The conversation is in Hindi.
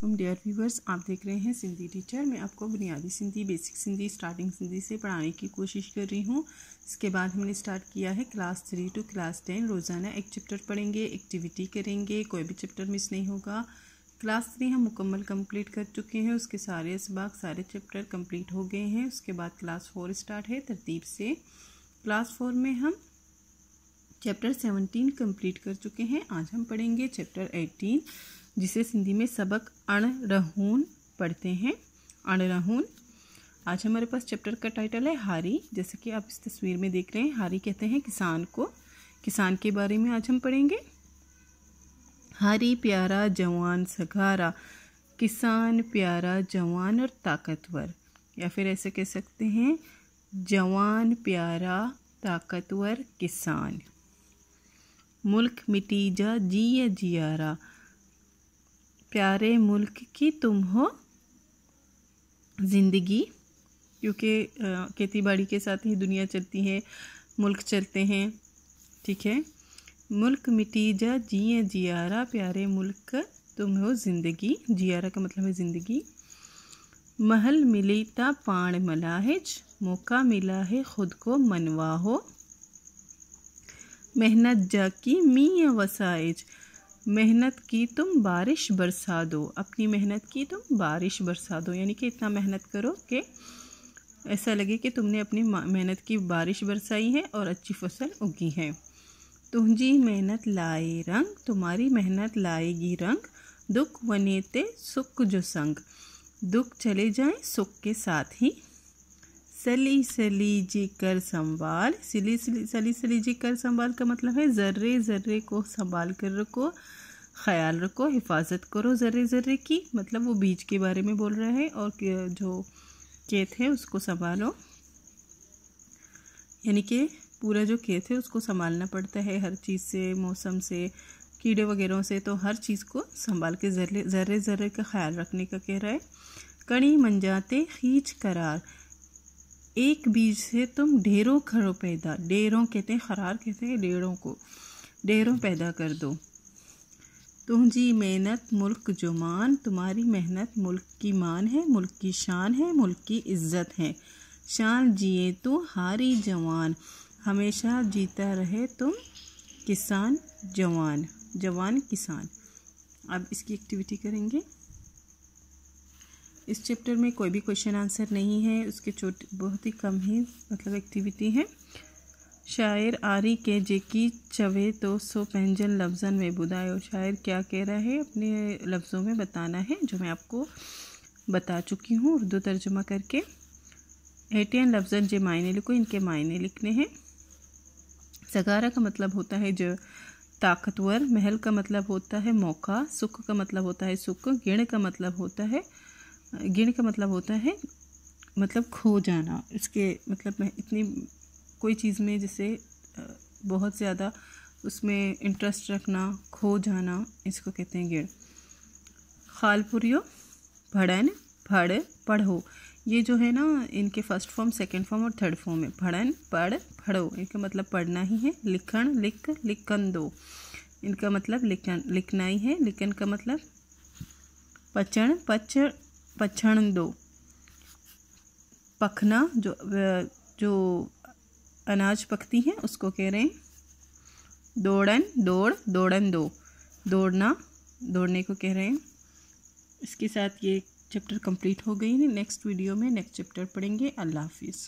तुम डियर व्यूवर्स आप देख रहे हैं सिंधी टीचर मैं आपको बुनियादी सिंधी बेसिक सिंधी स्टार्टिंग सिंधी से पढ़ाने की कोशिश कर रही हूँ इसके बाद हमने स्टार्ट किया है class three to class ten रोज़ाना एक चैप्टर पढ़ेंगे एक्टिविटी करेंगे कोई भी चैप्टर मिस नहीं होगा क्लास थ्री हम मुकम्मल कम्प्लीट कर चुके हैं उसके सारे इसबाक सारे चैप्टर कम्प्लीट हो गए हैं उसके बाद क्लास फोर स्टार्ट है तरतीब से क्लास फोर में हम चैप्टर सेवनटीन कम्प्लीट कर चुके हैं आज हम पढ़ेंगे चैप्टर एटीन जिसे सिंधी में सबक अण रहून पढ़ते हैं अण रहून आज हमारे पास चैप्टर का टाइटल है हारी जैसे कि आप इस तस्वीर में देख रहे हैं हारी कहते हैं किसान को किसान के बारे में आज हम पढ़ेंगे हारी प्यारा जवान सघारा किसान प्यारा जवान और ताकतवर या फिर ऐसे कह सकते हैं जवान प्यारा ताकतवर किसान मुल्क मिटीजा जिया जियारा प्यारे मुल्क की तुम हो ज़िंदगी क्योंकि खेती बाड़ी के साथ ही दुनिया चलती है मुल्क चलते हैं ठीक है मुल्क मिटी जा जिए जियारा प्यारे मुल्क तुम हो ज़िंदगी जियारा का मतलब है ज़िंदगी महल मिली ता पाण मलाहिज मौका मिला है खुद को मनवा हो मेहनत की मी वसाइज मेहनत की तुम बारिश बरसा दो अपनी मेहनत की तुम बारिश बरसा दो यानी कि इतना मेहनत करो कि ऐसा लगे कि तुमने अपनी मेहनत की बारिश बरसाई है और अच्छी फसल उगी है तुझी मेहनत लाए रंग तुम्हारी मेहनत लाएगी रंग दुख वने ते सुख जो संग दुख चले जाए सुख के साथ ही सली सली जी कर संभाल सिली सली सली सली जी कर संभाल का मतलब है ज़र्रे ज़र्रे को संभाल कर रखो ख्याल रखो हिफाजत करो ज़र्रे ज़र्रे की मतलब वो बीज के बारे में बोल रहा है और जो केत है उसको संभालो यानी कि पूरा जो केत है उसको संभालना पड़ता है हर चीज़ से मौसम से कीड़े वगैरह से तो हर चीज़ को संभाल के ज़र्रे ज़र्रे ज़र्रे का ख्याल रखने का कह रहा है कड़ी मंजाते खींच करार एक बीज से तुम ढेरों खरों पैदा ढेरों कहते हैं खरार कहते हैं ढेरों को ढेरों पैदा कर दो तुम जी मेहनत मुल्क जो मान तुम्हारी मेहनत मुल्क की मान है मुल्क की शान है मुल्क की इज्जत है शान जिए तो हारी जवान हमेशा जीता रहे तुम किसान जवान जवान किसान अब इसकी एक्टिविटी करेंगे इस चैप्टर में कोई भी क्वेश्चन आंसर नहीं है उसके छोटे बहुत ही कम ही मतलब एक्टिविटी है शायर आरी के जेकी चवे तो सो पंजन लफ्ज़न में और शायर क्या कह रहा है अपने लफ्ज़ों में बताना है जो मैं आपको बता चुकी हूँ उर्दू तर्जुमा करके एटियन लफ्ज़न जो मायने लिखो इनके मायने लिखने हैं सगारा का मतलब होता है जो ताकतवर महल का मतलब होता है मौका सुख का मतलब होता है सुख गिण का मतलब होता है गिण का मतलब होता है मतलब खो जाना इसके मतलब इतनी कोई चीज़ में जैसे बहुत ज़्यादा उसमें इंटरेस्ट रखना खो जाना इसको कहते हैं गिण खालपुरियो भड़न भड़ पढ़ो ये जो है ना इनके फर्स्ट फॉर्म सेकंड फॉर्म और थर्ड फॉर्म है भड़न पढ़ पढ़ो इनका मतलब पढ़ना ही है लिखण लिख लिखन दो इनका मतलब लिखन लिखना ही है लिखन का मतलब पचन पच पछण दो पखना जो जो अनाज पकती हैं उसको कह रहे हैं दौड़न दौड़ दौड़न दो दौड़ना दौड़ने को कह रहे हैं इसके साथ ये चैप्टर कंप्लीट हो गई है नेक्स्ट वीडियो में नेक्स्ट चैप्टर पढ़ेंगे अल्लाह हाफिज़